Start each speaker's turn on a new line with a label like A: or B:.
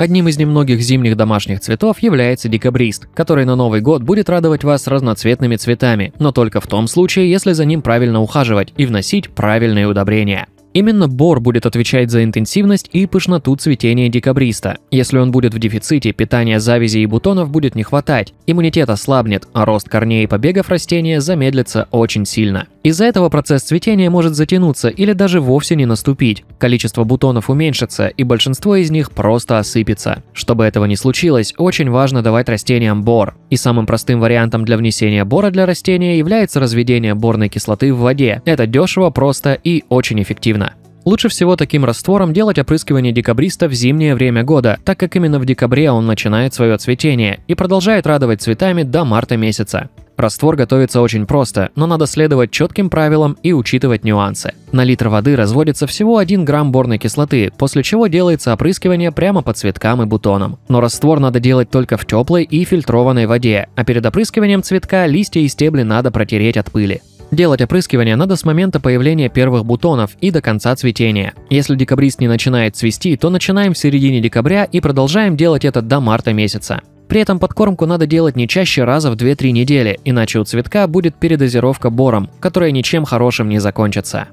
A: Одним из немногих зимних домашних цветов является декабрист, который на Новый год будет радовать вас разноцветными цветами, но только в том случае, если за ним правильно ухаживать и вносить правильные удобрения. Именно бор будет отвечать за интенсивность и пышноту цветения декабриста. Если он будет в дефиците, питания завязи и бутонов будет не хватать, иммунитет ослабнет, а рост корней и побегов растения замедлится очень сильно. Из-за этого процесс цветения может затянуться или даже вовсе не наступить. Количество бутонов уменьшится, и большинство из них просто осыпется. Чтобы этого не случилось, очень важно давать растениям бор. И самым простым вариантом для внесения бора для растения является разведение борной кислоты в воде. Это дешево, просто и очень эффективно. Лучше всего таким раствором делать опрыскивание декабриста в зимнее время года, так как именно в декабре он начинает свое цветение и продолжает радовать цветами до марта месяца. Раствор готовится очень просто, но надо следовать четким правилам и учитывать нюансы. На литр воды разводится всего 1 грамм борной кислоты, после чего делается опрыскивание прямо по цветкам и бутонам. Но раствор надо делать только в теплой и фильтрованной воде, а перед опрыскиванием цветка листья и стебли надо протереть от пыли. Делать опрыскивание надо с момента появления первых бутонов и до конца цветения. Если декабрист не начинает цвести, то начинаем в середине декабря и продолжаем делать это до марта месяца. При этом подкормку надо делать не чаще раза в 2-3 недели, иначе у цветка будет передозировка бором, которая ничем хорошим не закончится.